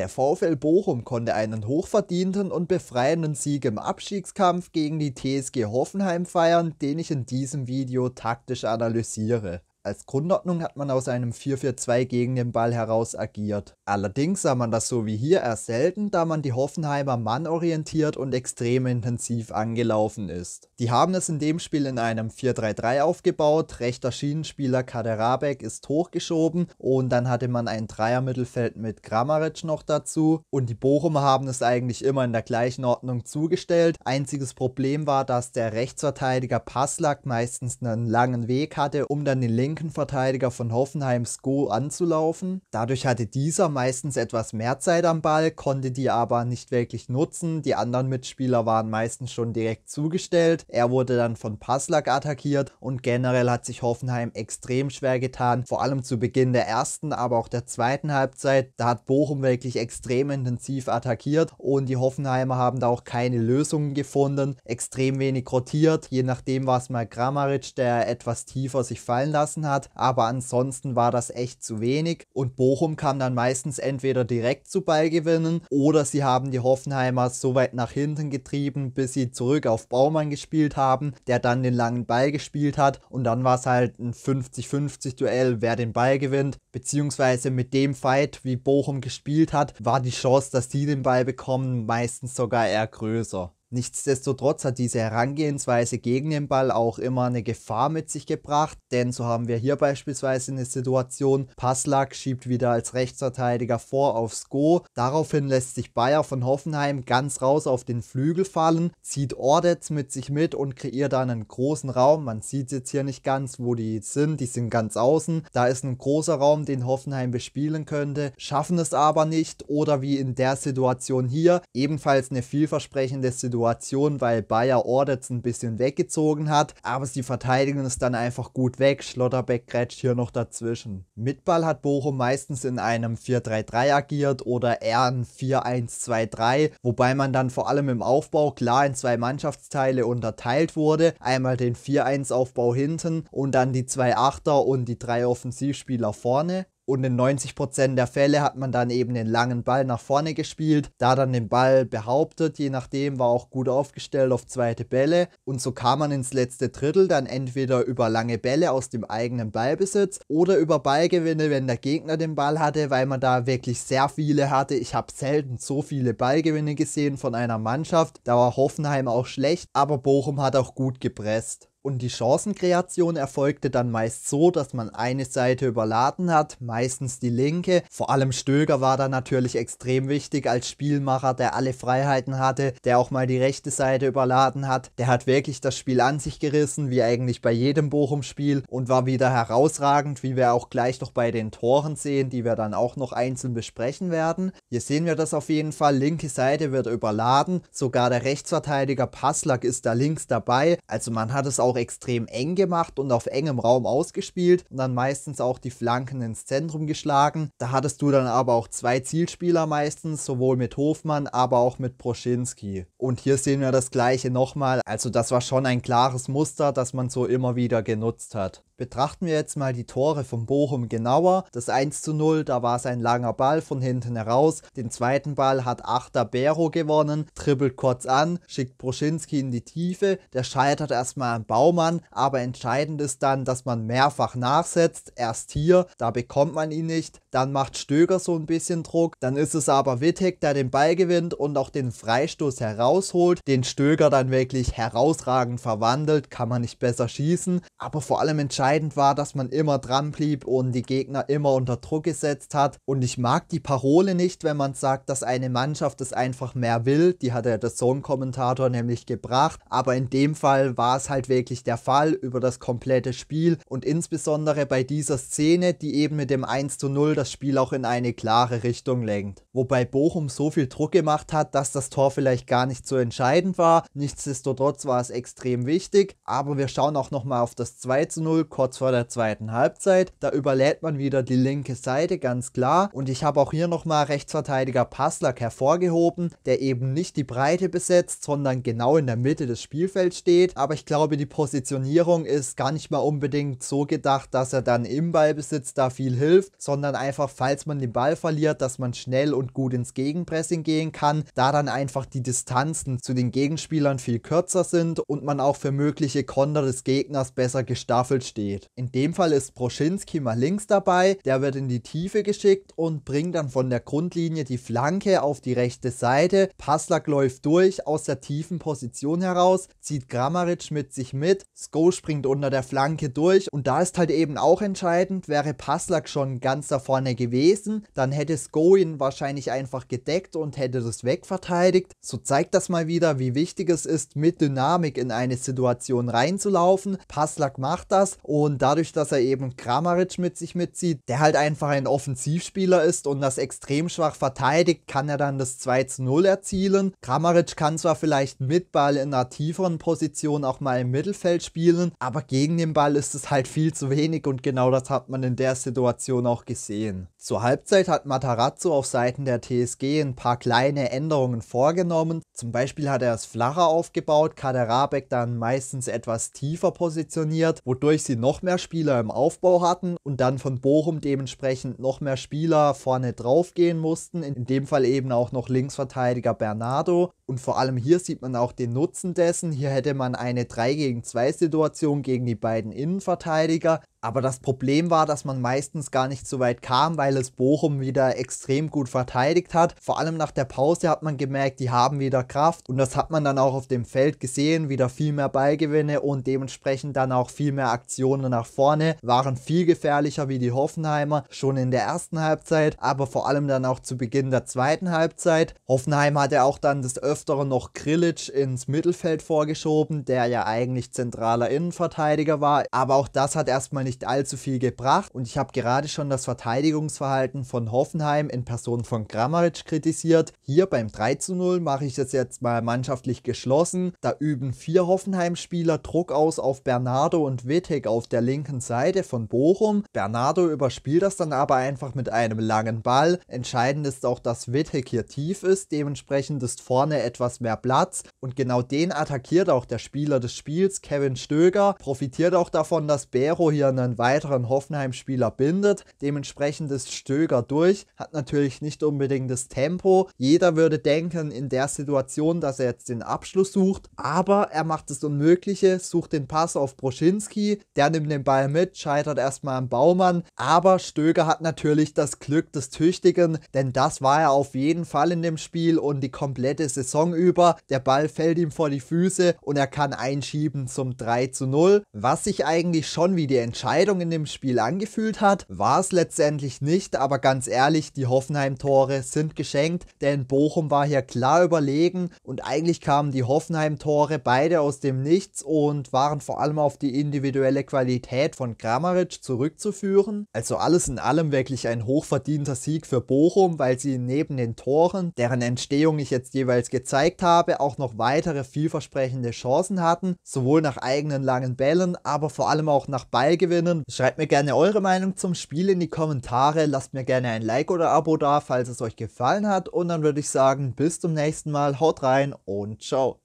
Der VfL Bochum konnte einen hochverdienten und befreienden Sieg im Abstiegskampf gegen die TSG Hoffenheim feiern, den ich in diesem Video taktisch analysiere. Als Grundordnung hat man aus einem 4-4-2 gegen den Ball heraus agiert. Allerdings sah man das so wie hier eher selten, da man die Hoffenheimer mannorientiert und extrem intensiv angelaufen ist. Die haben es in dem Spiel in einem 4-3-3 aufgebaut, rechter Schienenspieler Kaderabek ist hochgeschoben und dann hatte man ein Dreier-Mittelfeld mit Kramaric noch dazu und die Bochumer haben es eigentlich immer in der gleichen Ordnung zugestellt. Einziges Problem war, dass der Rechtsverteidiger Passlack meistens einen langen Weg hatte, um dann den linken linken Verteidiger von Hoffenheims Go anzulaufen. Dadurch hatte dieser meistens etwas mehr Zeit am Ball, konnte die aber nicht wirklich nutzen. Die anderen Mitspieler waren meistens schon direkt zugestellt. Er wurde dann von Passlack attackiert und generell hat sich Hoffenheim extrem schwer getan, vor allem zu Beginn der ersten, aber auch der zweiten Halbzeit. Da hat Bochum wirklich extrem intensiv attackiert und die Hoffenheimer haben da auch keine Lösungen gefunden, extrem wenig rotiert, je nachdem war es mal Grammaric, der etwas tiefer sich fallen lassen geschossen hat, aber ansonsten war das echt zu wenig und Bochum kam dann meistens entweder direkt zu Ballgewinnen oder sie haben die Hoffenheimer so weit nach hinten getrieben, bis sie zurück auf Baumann gespielt haben, der dann den langen Ball gespielt hat und dann war es halt ein 50-50 Duell, wer den Ball gewinnt, beziehungsweise mit dem Fight, wie Bochum gespielt hat, war die Chance, dass sie den Ball bekommen, meistens sogar eher größer. Nichtsdestotrotz hat diese Herangehensweise gegen den Ball auch immer eine Gefahr mit sich gebracht, denn so haben wir hier beispielsweise eine Situation, Passlack schiebt wieder als Rechtsverteidiger vor aufs Go, daraufhin lässt sich Bayer von Hoffenheim ganz raus auf den Flügel fallen, zieht Ordetz mit sich mit und kreiert dann einen großen Raum, man sieht jetzt hier nicht ganz, wo die sind, die sind ganz außen, da ist ein großer Raum, den Hoffenheim bespielen könnte, schaffen es aber nicht oder wie in der Situation hier, ebenfalls eine vielversprechende Situation, Situation, weil Bayer Ordetz ein bisschen weggezogen hat, aber sie verteidigen es dann einfach gut weg. Schlotterbeck grätscht hier noch dazwischen. Mit Ball hat Bochum meistens in einem 4-3-3 agiert oder eher ein 4-1-2-3, wobei man dann vor allem im Aufbau klar in zwei Mannschaftsteile unterteilt wurde. Einmal den 4-1-Aufbau hinten und dann die zwei Achter und die drei Offensivspieler vorne. Und in 90% der Fälle hat man dann eben den langen Ball nach vorne gespielt, da dann den Ball behauptet, je nachdem war auch gut aufgestellt auf zweite Bälle. Und so kam man ins letzte Drittel dann entweder über lange Bälle aus dem eigenen Ballbesitz oder über Ballgewinne, wenn der Gegner den Ball hatte, weil man da wirklich sehr viele hatte. Ich habe selten so viele Ballgewinne gesehen von einer Mannschaft. Da war Hoffenheim auch schlecht, aber Bochum hat auch gut gepresst. Und die Chancenkreation erfolgte dann meist so, dass man eine Seite überladen hat, meistens die linke. Vor allem Stöger war da natürlich extrem wichtig als Spielmacher, der alle Freiheiten hatte, der auch mal die rechte Seite überladen hat. Der hat wirklich das Spiel an sich gerissen, wie eigentlich bei jedem Bochum-Spiel und war wieder herausragend, wie wir auch gleich noch bei den Toren sehen, die wir dann auch noch einzeln besprechen werden. Hier sehen wir das auf jeden Fall. Linke Seite wird überladen. Sogar der Rechtsverteidiger Passlack ist da links dabei. Also man hat es auch auch extrem eng gemacht und auf engem Raum ausgespielt und dann meistens auch die Flanken ins Zentrum geschlagen. Da hattest du dann aber auch zwei Zielspieler meistens, sowohl mit Hofmann, aber auch mit Proschinski. Und hier sehen wir das gleiche nochmal. Also das war schon ein klares Muster, das man so immer wieder genutzt hat. Betrachten wir jetzt mal die Tore von Bochum genauer. Das 1 zu 0, da war es ein langer Ball von hinten heraus. Den zweiten Ball hat Achter Bero gewonnen, trippelt kurz an, schickt Proschinski in die Tiefe. Der scheitert erstmal am Bau Naumann, aber entscheidend ist dann, dass man mehrfach nachsetzt. Erst hier, da bekommt man ihn nicht. Dann macht Stöger so ein bisschen Druck. Dann ist es aber Wittek, der den Ball gewinnt und auch den Freistoß herausholt. Den Stöger dann wirklich herausragend verwandelt. Kann man nicht besser schießen. Aber vor allem entscheidend war, dass man immer dran blieb und die Gegner immer unter Druck gesetzt hat. Und ich mag die Parole nicht, wenn man sagt, dass eine Mannschaft es einfach mehr will. Die hat ja der Zone-Kommentator nämlich gebracht. Aber in dem Fall war es halt wirklich eigentlich der Fall über das komplette Spiel und insbesondere bei dieser Szene, die eben mit dem 1 zu 0 das Spiel auch in eine klare Richtung lenkt. Wobei Bochum so viel Druck gemacht hat, dass das Tor vielleicht gar nicht so entscheidend war. Nichtsdestotrotz war es extrem wichtig, aber wir schauen auch nochmal auf das 2 zu 0 kurz vor der zweiten Halbzeit. Da überlädt man wieder die linke Seite, ganz klar. Und ich habe auch hier nochmal Rechtsverteidiger Passlack hervorgehoben, der eben nicht die Breite besetzt, sondern genau in der Mitte des Spielfelds steht. Aber ich glaube, die Positionierung ist gar nicht mal unbedingt so gedacht, dass er dann im Ballbesitz da viel hilft, sondern einfach, falls man den Ball verliert, dass man schnell und gut ins Gegenpressing gehen kann, da dann einfach die Distanzen zu den Gegenspielern viel kürzer sind und man auch für mögliche Konter des Gegners besser gestaffelt steht. In dem Fall ist Broschinski mal links dabei, der wird in die Tiefe geschickt und bringt dann von der Grundlinie die Flanke auf die rechte Seite. Passlack läuft durch aus der tiefen Position heraus, zieht Grammaric mit sich mit mit. Sko springt unter der Flanke durch und da ist halt eben auch entscheidend, wäre Paslak schon ganz da vorne gewesen, dann hätte Sko ihn wahrscheinlich einfach gedeckt und hätte das wegverteidigt. So zeigt das mal wieder, wie wichtig es ist, mit Dynamik in eine Situation reinzulaufen. Paslak macht das und dadurch, dass er eben Kramaric mit sich mitzieht, der halt einfach ein Offensivspieler ist und das extrem schwach verteidigt, kann er dann das 2 zu 0 erzielen. Kramaric kann zwar vielleicht mit Ball in einer tieferen Position auch mal im Mittelfeld Mittelfeld spielen, aber gegen den Ball ist es halt viel zu wenig und genau das hat man in der Situation auch gesehen. Zur Halbzeit hat Matarazzo auf Seiten der TSG ein paar kleine Änderungen vorgenommen. Zum Beispiel hat er es flacher aufgebaut, Kaderabek dann meistens etwas tiefer positioniert, wodurch sie noch mehr Spieler im Aufbau hatten und dann von Bochum dementsprechend noch mehr Spieler vorne drauf gehen mussten. In dem Fall eben auch noch Linksverteidiger Bernardo und vor allem hier sieht man auch den Nutzen dessen. Hier hätte man eine 3 gegen 2 Situation gegen die beiden Innenverteidiger. Aber das Problem war, dass man meistens gar nicht so weit kam, weil es Bochum wieder extrem gut verteidigt hat. Vor allem nach der Pause hat man gemerkt, die haben wieder Kraft und das hat man dann auch auf dem Feld gesehen, wieder viel mehr Ballgewinne und dementsprechend dann auch viel mehr Aktionen nach vorne, waren viel gefährlicher wie die Hoffenheimer schon in der ersten Halbzeit, aber vor allem dann auch zu Beginn der zweiten Halbzeit. Hoffenheim hatte auch dann des Öfteren noch Krillic ins Mittelfeld vorgeschoben, der ja eigentlich zentraler Innenverteidiger war, aber auch das hat erstmal nicht nicht allzu viel gebracht und ich habe gerade schon das Verteidigungsverhalten von Hoffenheim in Person von Grammaric kritisiert. Hier beim 3 zu 0 mache ich das jetzt mal mannschaftlich geschlossen. Da üben vier Hoffenheim-Spieler Druck aus auf Bernardo und Wittig auf der linken Seite von Bochum. Bernardo überspielt das dann aber einfach mit einem langen Ball. Entscheidend ist auch, dass Wittig hier tief ist, dementsprechend ist vorne etwas mehr Platz und genau den attackiert auch der Spieler des Spiels, Kevin Stöger, profitiert auch davon, dass Bero hier eine einen weiteren Hoffenheim-Spieler bindet. Dementsprechend ist Stöger durch, hat natürlich nicht unbedingt das Tempo. Jeder würde denken, in der Situation, dass er jetzt den Abschluss sucht, aber er macht das Unmögliche, sucht den Pass auf Broschinski, der nimmt den Ball mit, scheitert erstmal am Baumann, aber Stöger hat natürlich das Glück des Tüchtigen, denn das war er auf jeden Fall in dem Spiel und die komplette Saison über. Der Ball fällt ihm vor die Füße und er kann einschieben zum 3 zu 0, was sich eigentlich schon wie die Entscheidung Entscheidung in dem Spiel angefühlt hat. War es letztendlich nicht, aber ganz ehrlich, die Hoffenheim-Tore sind geschenkt, denn Bochum war hier klar überlegen und eigentlich kamen die Hoffenheim-Tore beide aus dem Nichts und waren vor allem auf die individuelle Qualität von Kramaric zurückzuführen. Also alles in allem wirklich ein hochverdienter Sieg für Bochum, weil sie neben den Toren, deren Entstehung ich jetzt jeweils gezeigt habe, auch noch weitere vielversprechende Chancen hatten, sowohl nach eigenen langen Bällen, aber vor allem auch nach Ballgewinn Hörerinnen. Schreibt mir gerne eure Meinung zum Spiel in die Kommentare, lasst mir gerne ein Like oder Abo da, falls es euch gefallen hat und dann würde ich sagen, bis zum nächsten Mal, haut rein und ciao.